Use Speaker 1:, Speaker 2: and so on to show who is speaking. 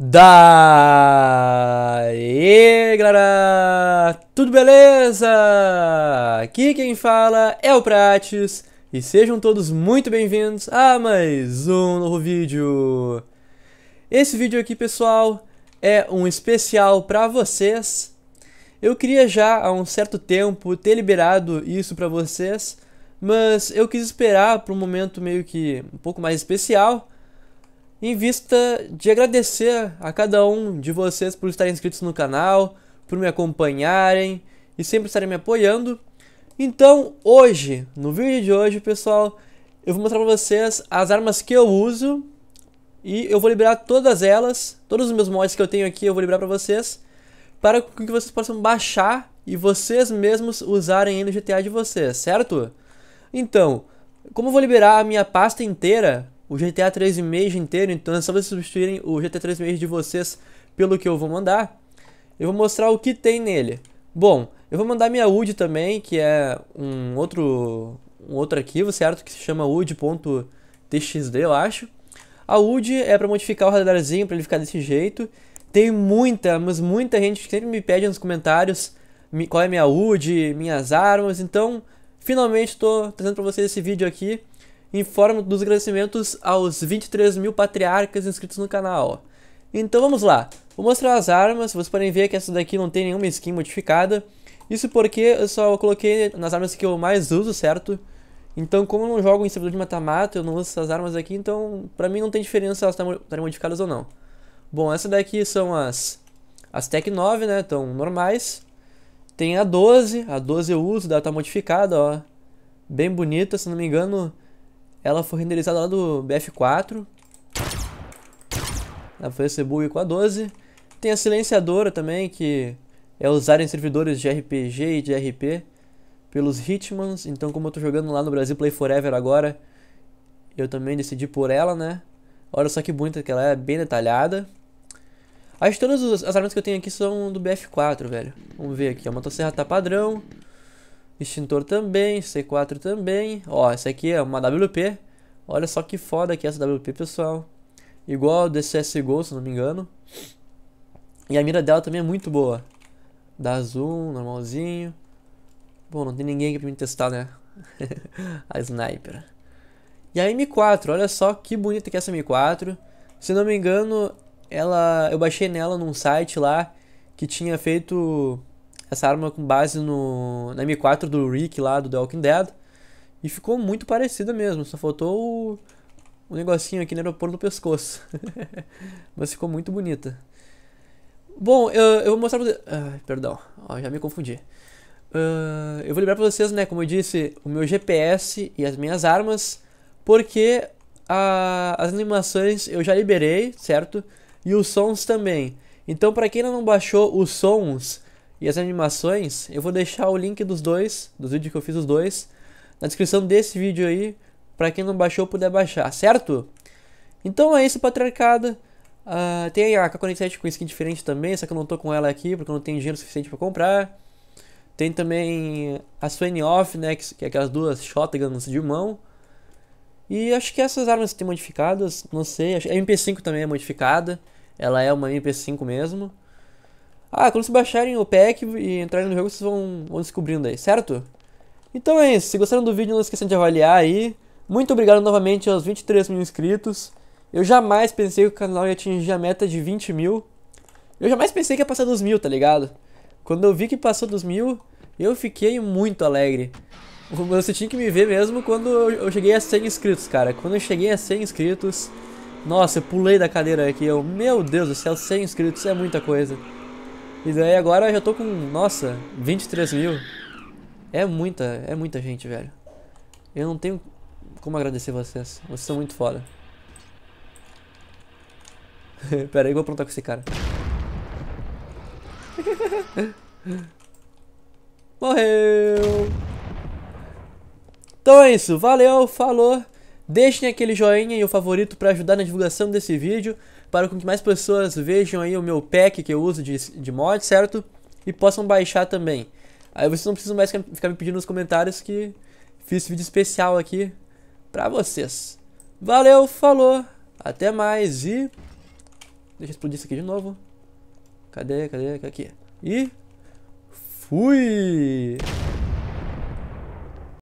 Speaker 1: Daí, galera! Tudo beleza? Aqui quem fala é o Prates e sejam todos muito bem-vindos a mais um novo vídeo. Esse vídeo aqui, pessoal, é um especial para vocês. Eu queria já há um certo tempo ter liberado isso para vocês, mas eu quis esperar para um momento meio que um pouco mais especial em vista de agradecer a cada um de vocês por estarem inscritos no canal, por me acompanharem e sempre estarem me apoiando. Então, hoje, no vídeo de hoje, pessoal, eu vou mostrar para vocês as armas que eu uso e eu vou liberar todas elas, todos os meus mods que eu tenho aqui eu vou liberar para vocês, para que vocês possam baixar e vocês mesmos usarem no GTA de vocês, certo? Então, como eu vou liberar a minha pasta inteira, o GTA 3 e meio inteiro, então é só vocês substituírem o GTA 3 e de vocês pelo que eu vou mandar. Eu vou mostrar o que tem nele. Bom, eu vou mandar minha UD também, que é um outro um outro arquivo, certo? Que se chama ud.txd, eu acho. A UD é para modificar o radarzinho para ele ficar desse jeito. Tem muita, mas muita gente que sempre me pede nos comentários qual é minha UD, minhas armas, então finalmente estou trazendo para vocês esse vídeo aqui em forma dos agradecimentos aos 23 mil patriarcas inscritos no canal. Então vamos lá, vou mostrar as armas, vocês podem ver que essa daqui não tem nenhuma skin modificada. Isso porque eu só coloquei nas armas que eu mais uso, certo? Então como eu não jogo em servidor de mata-mata, eu não uso essas armas aqui, então pra mim não tem diferença se elas estarem modificadas ou não. Bom, essa daqui são as, as Tec 9, né, estão normais. Tem a 12, a 12 eu uso, dela tá modificada, ó. Bem bonita, se não me engano, ela foi renderizada lá do BF4. Ela foi esse bug com a 12. Tem a silenciadora também, que é usada em servidores de RPG e de RP pelos Hitmans. Então, como eu tô jogando lá no Brasil Play Forever agora, eu também decidi por ela, né? Olha só que bonita que ela é, bem detalhada. Acho que todas as armas que eu tenho aqui são do BF4, velho. Vamos ver aqui. A motosserra tá padrão. Extintor também, C4 também. Ó, essa aqui é uma WP. Olha só que foda que é essa WP, pessoal. Igual a do CSGO, se não me engano. E a mira dela também é muito boa. Dá zoom, normalzinho. Bom, não tem ninguém aqui pra me testar, né? a sniper. E a M4, olha só que bonita que é essa M4. Se não me engano, ela eu baixei nela num site lá que tinha feito essa arma com base no, na M4 do Rick lá do The Walking Dead. E ficou muito parecida mesmo, só faltou o, o negocinho aqui no aeroporto do pescoço. Mas ficou muito bonita. Bom, eu, eu vou mostrar pra vocês. Ah, perdão, Ó, já me confundi. Uh, eu vou liberar pra vocês, né? Como eu disse, o meu GPS e as minhas armas, porque a, as animações eu já liberei, certo? E os sons também. Então, pra quem ainda não baixou os sons e as animações, eu vou deixar o link dos dois, dos vídeos que eu fiz os dois, na descrição desse vídeo aí, para quem não baixou puder baixar, certo? Então é isso, patriarcada. Uh, tem a K47 com skin diferente também, só que eu não tô com ela aqui porque eu não tenho dinheiro suficiente para comprar. Tem também a Swain Off, né, que, que é aquelas duas shotguns de mão. E acho que essas armas têm modificadas, não sei. A MP5 também é modificada, ela é uma MP5 mesmo. Ah, quando vocês baixarem o pack e entrarem no jogo, vocês vão, vão descobrindo aí, certo? Então é isso, se gostaram do vídeo não esqueçam de avaliar aí. Muito obrigado novamente aos 23 mil inscritos. Eu jamais pensei que o canal ia atingir a meta de 20 mil. Eu jamais pensei que ia passar dos mil, tá ligado? Quando eu vi que passou dos mil, eu fiquei muito alegre. Você tinha que me ver mesmo quando eu cheguei a 100 inscritos, cara. Quando eu cheguei a 100 inscritos, nossa, eu pulei da cadeira aqui. Eu, meu Deus do céu, 100 inscritos é muita coisa. E daí agora eu já tô com, nossa, 23 mil. É muita, é muita gente, velho. Eu não tenho como agradecer vocês. Vocês são muito foda. Pera aí, vou aprontar com esse cara. Morreu! Então é isso, valeu, falou. Deixem aquele joinha e o favorito para ajudar na divulgação desse vídeo para que mais pessoas vejam aí o meu pack que eu uso de, de mod, certo? E possam baixar também. Aí vocês não precisam mais ficar me pedindo nos comentários que fiz esse vídeo especial aqui pra vocês. Valeu, falou, até mais e... Deixa eu explodir isso aqui de novo. Cadê, cadê, aqui. E... Fui!